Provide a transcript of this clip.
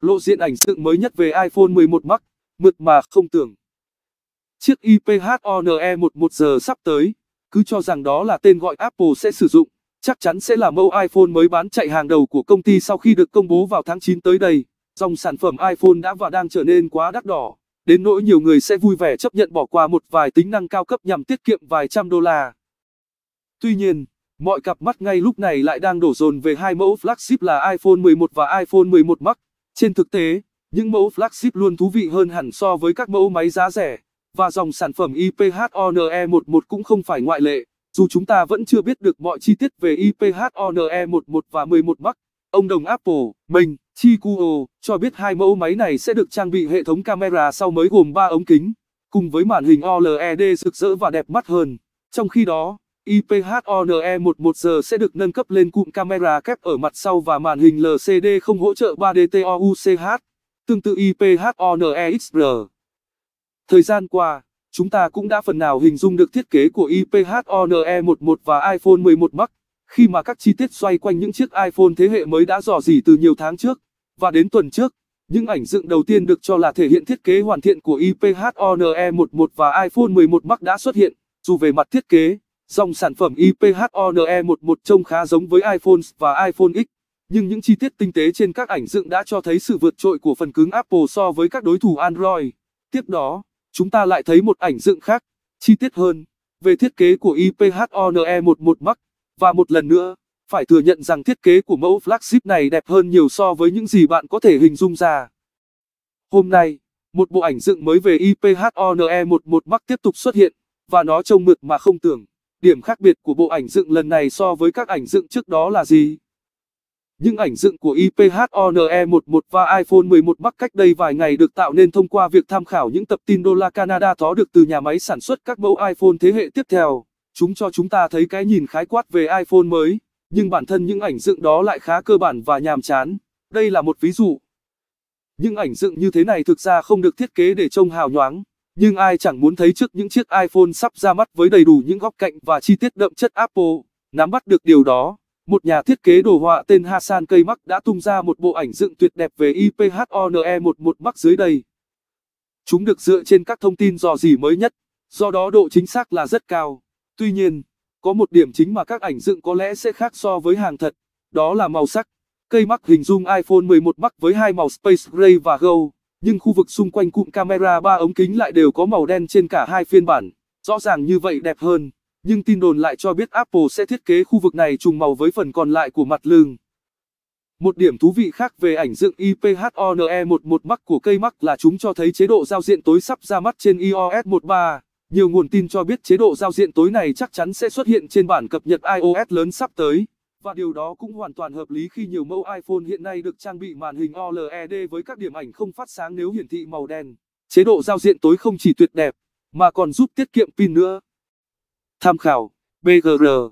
Lộ diện ảnh dựng mới nhất về iPhone 11 Max, mượt mà không tưởng. Chiếc iphone e 11 giờ sắp tới, cứ cho rằng đó là tên gọi Apple sẽ sử dụng, chắc chắn sẽ là mẫu iPhone mới bán chạy hàng đầu của công ty sau khi được công bố vào tháng 9 tới đây. Dòng sản phẩm iPhone đã và đang trở nên quá đắt đỏ, đến nỗi nhiều người sẽ vui vẻ chấp nhận bỏ qua một vài tính năng cao cấp nhằm tiết kiệm vài trăm đô la. Tuy nhiên, mọi cặp mắt ngay lúc này lại đang đổ dồn về hai mẫu flagship là iPhone 11 và iPhone 11 Max. Trên thực tế, những mẫu flagship luôn thú vị hơn hẳn so với các mẫu máy giá rẻ, và dòng sản phẩm IPHONE11 cũng không phải ngoại lệ. Dù chúng ta vẫn chưa biết được mọi chi tiết về IPHONE11 và 11 Max, ông đồng Apple, mình, Chi Kuo, cho biết hai mẫu máy này sẽ được trang bị hệ thống camera sau mới gồm 3 ống kính, cùng với màn hình OLED rực rỡ và đẹp mắt hơn. Trong khi đó, IPHONE 11 giờ sẽ được nâng cấp lên cụm camera kép ở mặt sau và màn hình LCD không hỗ trợ 3D TOUCH, tương tự IPHONE XR. Thời gian qua, chúng ta cũng đã phần nào hình dung được thiết kế của IPHONE 11 và iPhone 11 Max, khi mà các chi tiết xoay quanh những chiếc iPhone thế hệ mới đã dò dỉ từ nhiều tháng trước, và đến tuần trước, những ảnh dựng đầu tiên được cho là thể hiện thiết kế hoàn thiện của IPHONE 11 và iPhone 11 Max đã xuất hiện, dù về mặt thiết kế Dòng sản phẩm iPhone 11 trông khá giống với iPhone và iPhone X, nhưng những chi tiết tinh tế trên các ảnh dựng đã cho thấy sự vượt trội của phần cứng Apple so với các đối thủ Android. Tiếp đó, chúng ta lại thấy một ảnh dựng khác, chi tiết hơn, về thiết kế của iPhone 11 Max, và một lần nữa, phải thừa nhận rằng thiết kế của mẫu flagship này đẹp hơn nhiều so với những gì bạn có thể hình dung ra. Hôm nay, một bộ ảnh dựng mới về iPhone 11 Max tiếp tục xuất hiện, và nó trông mượt mà không tưởng. Điểm khác biệt của bộ ảnh dựng lần này so với các ảnh dựng trước đó là gì? Những ảnh dựng của IPHONE11 và iPhone 11 Max cách đây vài ngày được tạo nên thông qua việc tham khảo những tập tin đô la Canada thó được từ nhà máy sản xuất các mẫu iPhone thế hệ tiếp theo. Chúng cho chúng ta thấy cái nhìn khái quát về iPhone mới, nhưng bản thân những ảnh dựng đó lại khá cơ bản và nhàm chán. Đây là một ví dụ. Những ảnh dựng như thế này thực ra không được thiết kế để trông hào nhoáng, nhưng ai chẳng muốn thấy trước những chiếc iPhone sắp ra mắt với đầy đủ những góc cạnh và chi tiết đậm chất Apple. Nắm bắt được điều đó, một nhà thiết kế đồ họa tên Hasan Kaymak đã tung ra một bộ ảnh dựng tuyệt đẹp về IPHONE11 Max dưới đây. Chúng được dựa trên các thông tin dò dỉ mới nhất, do đó độ chính xác là rất cao. Tuy nhiên, có một điểm chính mà các ảnh dựng có lẽ sẽ khác so với hàng thật, đó là màu sắc. Cây mắc hình dung iPhone 11 Max với hai màu Space Gray và Gold nhưng khu vực xung quanh cụm camera ba ống kính lại đều có màu đen trên cả hai phiên bản, rõ ràng như vậy đẹp hơn. Nhưng tin đồn lại cho biết Apple sẽ thiết kế khu vực này trùng màu với phần còn lại của mặt lưng. Một điểm thú vị khác về ảnh dựng iphone 11 Max của cây Mac là chúng cho thấy chế độ giao diện tối sắp ra mắt trên iOS 13. Nhiều nguồn tin cho biết chế độ giao diện tối này chắc chắn sẽ xuất hiện trên bản cập nhật iOS lớn sắp tới và điều đó cũng hoàn toàn hợp lý khi nhiều mẫu iPhone hiện nay được trang bị màn hình OLED với các điểm ảnh không phát sáng nếu hiển thị màu đen. Chế độ giao diện tối không chỉ tuyệt đẹp, mà còn giúp tiết kiệm pin nữa. Tham khảo BGR